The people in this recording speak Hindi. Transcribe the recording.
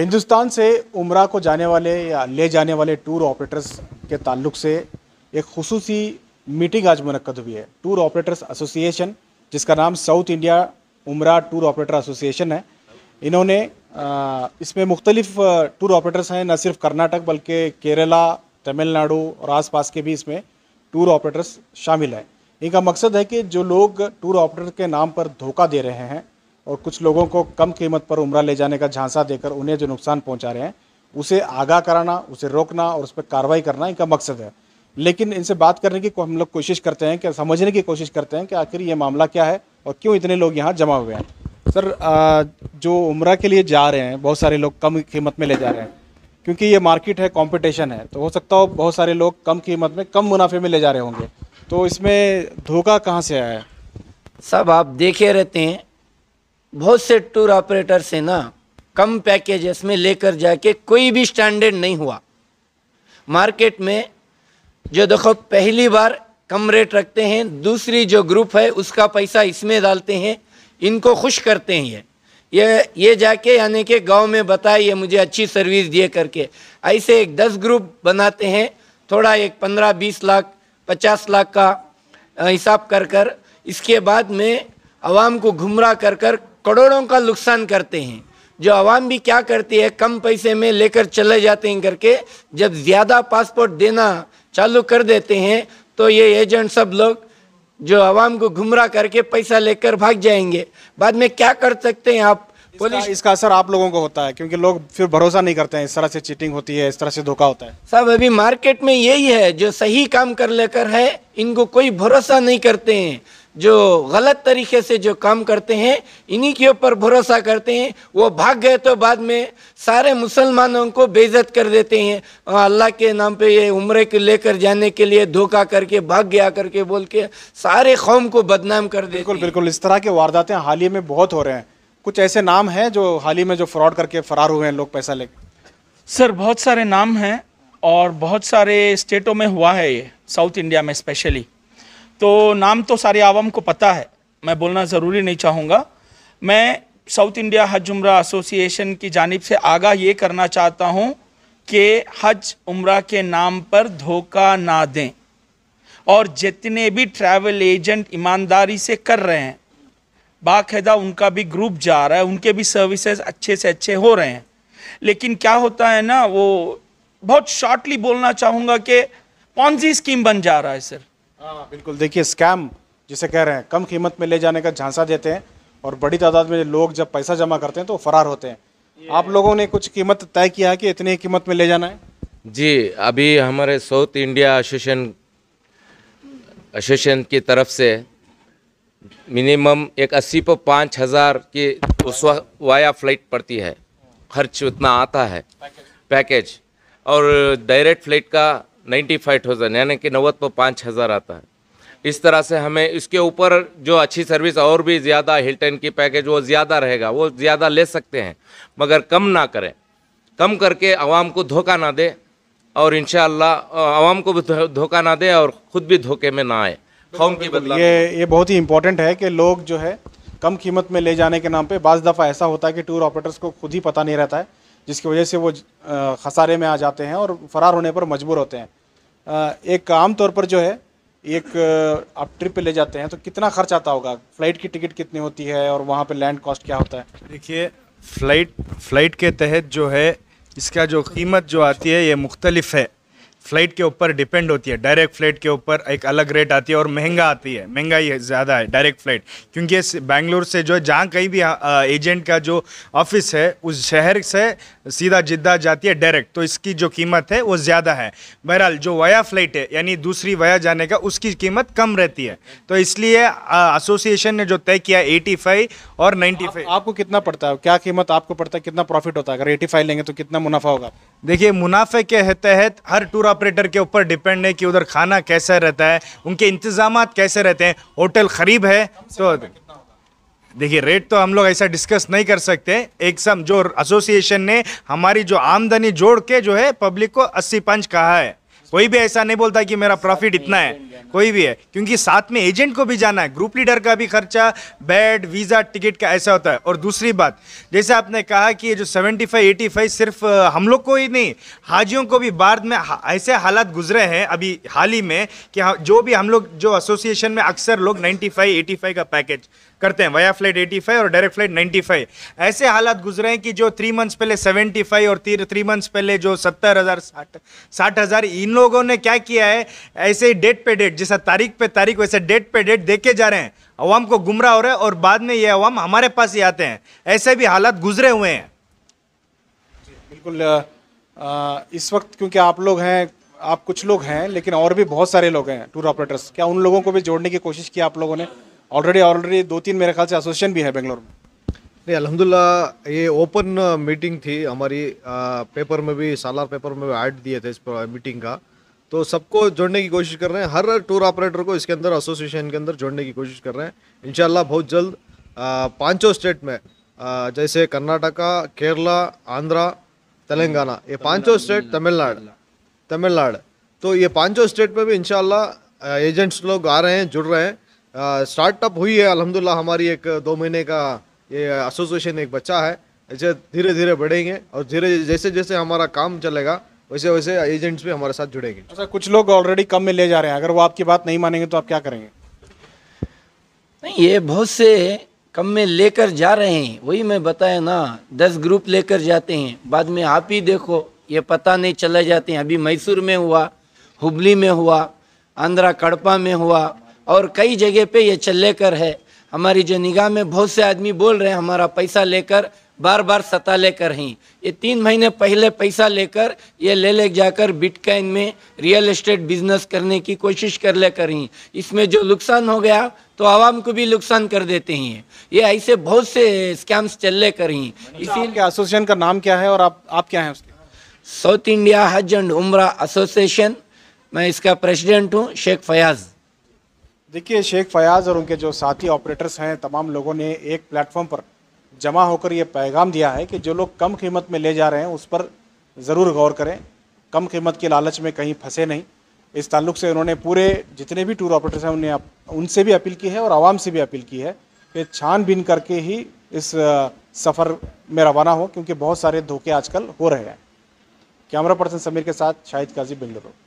हिंदुस्तान से उमरा को जाने वाले या ले जाने वाले टूर ऑपरेटर्स के ताल्लुक से एक खसूसी मीटिंग आज मनक़द हुई है टूर ऑपरेटर्स एसोसिएशन जिसका नाम साउथ इंडिया उम्र टूर ऑपरेटर एसोसिएशन है इन्होंने इसमें मुख्तलिफ टूर ऑपरेटर्स हैं न सिर्फ कर्नाटक बल्कि केरला तमिलनाडु और आसपास के भी इसमें टूर ऑपरेटर्स शामिल हैं इनका मकसद है कि जो लोग टूर ऑपरेटर के नाम पर धोखा दे रहे हैं और कुछ लोगों को कम कीमत पर उम्र ले जाने का झांसा देकर उन्हें जो नुकसान पहुंचा रहे हैं उसे आगाह कराना उसे रोकना और उस पर कार्रवाई करना इनका मकसद है लेकिन इनसे बात करने की हम लोग कोशिश करते हैं कि समझने की कोशिश करते हैं कि आखिर ये मामला क्या है और क्यों इतने लोग यहाँ जमा हुए हैं सर जो उम्र के लिए जा रहे हैं बहुत सारे लोग कम कीमत में ले जा रहे हैं क्योंकि ये मार्केट है कॉम्पिटिशन है तो हो सकता हो बहुत सारे लोग कम कीमत में कम मुनाफे में ले जा रहे होंगे तो इसमें धोखा कहाँ से आया है सब आप देखे रहते हैं बहुत से टूर ऑपरेटर्स हैं ना कम पैकेजेस में लेकर जाके कोई भी स्टैंडर्ड नहीं हुआ मार्केट में जो देखो पहली बार कम रेट रखते हैं दूसरी जो ग्रुप है उसका पैसा इसमें डालते हैं इनको खुश करते हैं ये ये ये जाके यानी कि गांव में बताए ये मुझे अच्छी सर्विस दिए करके ऐसे एक दस ग्रुप बनाते हैं थोड़ा एक पंद्रह बीस लाख पचास लाख का हिसाब कर कर इसके बाद में आवाम को घुमरा कर कर करोड़ों का नुकसान करते हैं जो आवाम भी क्या करती है कम पैसे में लेकर चले जाते हैं करके जब ज़्यादा पासपोर्ट देना चालू कर देते हैं तो ये एजेंट सब लोग जो आवाम को घुमरा करके पैसा लेकर भाग जाएंगे बाद में क्या कर सकते हैं आप पुलिस इसका असर आप लोगों को होता है क्योंकि लोग फिर भरोसा नहीं करते हैं इस तरह से चीटिंग होती है इस तरह से धोखा होता है सब अभी मार्केट में यही है जो सही काम कर लेकर है इनको कोई भरोसा नहीं करते हैं जो गलत तरीके से जो काम करते हैं इन्हीं के ऊपर भरोसा करते हैं वो भाग गए तो बाद में सारे मुसलमानों को बेइज्जत कर देते हैं अल्लाह के नाम पे ये उम्र के लेकर जाने के लिए धोखा करके भाग गया करके बोल के सारे कौम को बदनाम कर देते बिल्कुल बिल्कुल इस तरह के वारदातें हाल ही में बहुत हो रहे हैं कुछ ऐसे नाम हैं जो हाल ही में जो फ्रॉड करके फरार हुए हैं लोग पैसा ले सर बहुत सारे नाम हैं और बहुत सारे स्टेटों में हुआ है ये साउथ इंडिया में स्पेशली तो नाम तो सारे आवाम को पता है मैं बोलना ज़रूरी नहीं चाहूँगा मैं साउथ इंडिया हज उम्र एसोसिएशन की जानब से आगा ये करना चाहता हूँ कि हज उम्र के नाम पर धोखा ना दें और जितने भी ट्रैवल एजेंट ईमानदारी से कर रहे हैं बाकायदा उनका भी ग्रुप जा रहा है उनके भी सर्विसेज अच्छे से अच्छे हो रहे हैं लेकिन क्या होता है ना वो बहुत शॉर्टली बोलना चाहूँगा कि सी स्कीम बन जा रहा है सर हाँ बिल्कुल देखिए स्कैम जिसे कह रहे हैं कम कीमत में ले जाने का झांसा देते हैं और बड़ी तादाद में लोग जब पैसा जमा करते हैं तो फरार होते हैं आप लोगों ने कुछ कीमत तय किया है कि इतनी कीमत में ले जाना है जी अभी हमारे साउथ इंडिया एसोसिएशन एसोसिएशन की तरफ से मिनिमम एक अस्सी पर पाँच हज़ार की उस वाया फ्लाइट पड़ती है खर्च उतना आता है पैकेज और डायरेक्ट फ्लाइट का नाइन्टी फाइव थाउजेंड यानी कि नौ पर तो पाँच हज़ार आता है इस तरह से हमें इसके ऊपर जो अच्छी सर्विस और भी ज़्यादा हिल्टन की पैकेज वो ज़्यादा रहेगा वो ज़्यादा ले सकते हैं मगर कम ना करें कम करके आवाम को धोखा ना दे और इन आवाम को भी धोखा ना दे और ख़ुद भी धोखे में ना आए कौम की बदला ये ये बहुत ही इंपॉर्टेंट है कि लोग जो है कम कीमत में ले जाने के नाम पे बज़ दफ़ा ऐसा होता है कि टूर ऑपरेटर्स को खुद ही पता नहीं रहता है जिसकी वजह से वो खसारे में आ जाते हैं और फ़रार होने पर मजबूर होते हैं एक आम तौर पर जो है एक आप ट्रिप पे ले जाते हैं तो कितना खर्च आता होगा फ़्लाइट की टिकट कितनी होती है और वहाँ पे लैंड कॉस्ट क्या होता है देखिए फ़्लाइट फ़्लाइट के तहत जो है इसका जो कीमत जो आती है ये मुख्तलिफ है फ्लाइट के ऊपर डिपेंड होती है डायरेक्ट फ्लाइट के ऊपर एक अलग रेट आती है और महंगा आती है महंगाई ज़्यादा है डायरेक्ट फ्लाइट क्योंकि बैंगलोर से जो जहाँ कहीं भी हाँ, एजेंट का जो ऑफिस है उस शहर से सीधा जिद्दा जाती है डायरेक्ट तो इसकी जो कीमत है वो ज़्यादा है बहरहाल जो वाया फ्लाइट है यानी दूसरी वाया जाने का उसकी कीमत कम रहती है तो इसलिए एसोसिएशन ने जो तय किया एटी और नाइन्टी आप, आपको कितना पड़ता है क्या कीमत आपको पड़ता है कितना प्रॉफिट होता है अगर एटी लेंगे तो कितना मुनाफा होगा देखिए मुनाफे के तहत हर टूर ऑपरेटर के ऊपर डिपेंड है कि उधर खाना कैसा रहता है उनके इंतजाम कैसे रहते हैं होटल खरीब है तो देखिए रेट तो हम लोग ऐसा डिस्कस नहीं कर सकते एक सम जो एसोसिएशन ने हमारी जो आमदनी जोड़ के जो है पब्लिक को अस्सी पंच कहा है कोई भी ऐसा नहीं बोलता कि मेरा प्रॉफिट इतना है कोई भी है क्योंकि साथ में एजेंट को भी जाना है ग्रुप लीडर का भी खर्चा बेड वीज़ा टिकट का ऐसा होता है और दूसरी बात जैसे आपने कहा कि ये जो सेवेंटी फाइव एटी फाइव सिर्फ हम लोग को ही नहीं हाजियों को भी बाद में ऐसे हालात गुजरे हैं अभी हाल ही में कि जो भी हम लोग जो एसोसिएशन में अक्सर लोग नाइन्टी फाइव एटी फाइव का पैकेज करते हैं वाया फ्लाइट फाइव और डायरेक्ट फ्लाइट फाइव ऐसे हालात गुजरे हैं कि जो थ्री मंथ्स पहले सेवेंटी फाइव और थ्री मंथ्स पहले जो सत्तर हज़ार साठ साठ हज़ार इन लोगों ने क्या किया है ऐसे ही डेट पे डेट जैसा तारीख पे तारीख वैसे डेट पे डेट देखे जा रहे हैं अवाम को गुमराह हो रहा है और बाद में ये अवाम हमारे पास ही आते हैं ऐसे भी हालात गुजरे हुए हैं बिल्कुल इस वक्त क्योंकि आप लोग हैं आप कुछ लोग हैं लेकिन और भी बहुत सारे लोग हैं टूर ऑपरेटर्स क्या उन लोगों को भी जोड़ने की कोशिश की आप लोगों ने ऑलरेडी ऑलरेडी दो तीन मेरे ख्याल से एसोसिएशन भी है बेंगलोर में नहीं अलहमदिल्ला ये ओपन मीटिंग uh, थी हमारी आ, uh, पेपर में भी सालार पेपर में भी ऐड दिए थे इस मीटिंग uh, का तो सबको जोड़ने की कोशिश कर रहे हैं हर टूर ऑपरेटर को इसके अंदर एसोसिएशन के अंदर जोड़ने की कोशिश कर रहे हैं इनशाला बहुत जल्द पाँचों स्टेट में आ, जैसे कर्नाटका केरला आंध्रा तेलंगाना ये पाँचों स्टेट तमिलनाडु तमिलनाडु तो ये पाँचों स्टेट में भी इनशाला एजेंट्स लोग आ रहे हैं जुड़ रहे हैं स्टार्टअप हुई है अलहमदिल्ला हमारी एक दो महीने का ये एसोसिएशन एक बच्चा है ऐसे धीरे धीरे बढ़ेंगे और धीरे जैसे जैसे हमारा काम चलेगा वैसे वैसे एजेंट्स भी हमारे साथ जुड़ेंगे अच्छा कुछ लोग ऑलरेडी कम में ले जा रहे हैं अगर वो आपकी बात नहीं मानेंगे तो आप क्या करेंगे नहीं ये बहुत से कम में लेकर जा रहे हैं वही मैं बताया ना दस ग्रुप लेकर जाते हैं बाद में आप ही देखो ये पता नहीं चले जाते हैं अभी मैसूर में हुआ हुबली में हुआ आंध्रा कड़पा में हुआ और कई जगह पे ये चल लेकर है हमारी जो निगाह में बहुत से आदमी बोल रहे हैं हमारा पैसा लेकर बार बार सता लेकर ही ये तीन महीने पहले पैसा लेकर ये ले ले जाकर बिटकॉइन में रियल एस्टेट बिजनेस करने की कोशिश कर लेकर ही इसमें जो नुकसान हो गया तो आवाम को भी नुकसान कर देते हैं ये ऐसे बहुत से स्कैम्स चल ले कर ही अच्छा, इसी एसोसिएशन का नाम क्या है और आप आप क्या हैं उसके साउथ इंडिया हज एंड उम्र एसोसिएशन मैं इसका प्रेसिडेंट हूँ शेख फयाज़ देखिए शेख फयाज़ और उनके जो साथी ऑपरेटर्स हैं तमाम लोगों ने एक प्लेटफॉर्म पर जमा होकर ये पैगाम दिया है कि जो लोग कम कीमत में ले जा रहे हैं उस पर ज़रूर गौर करें कम कीमत के लालच में कहीं फंसे नहीं इस ताल्लुक से उन्होंने पूरे जितने भी टूर ऑपरेटर्स हैं उन्हें उनसे भी अपील की है और आवाम से भी अपील की है कि छानबीन करके ही इस सफ़र में रवाना हो क्योंकि बहुत सारे धोखे आजकल हो रहे हैं कैमरा पर्सन समीर के साथ शाहिद काजी बेंगलुरु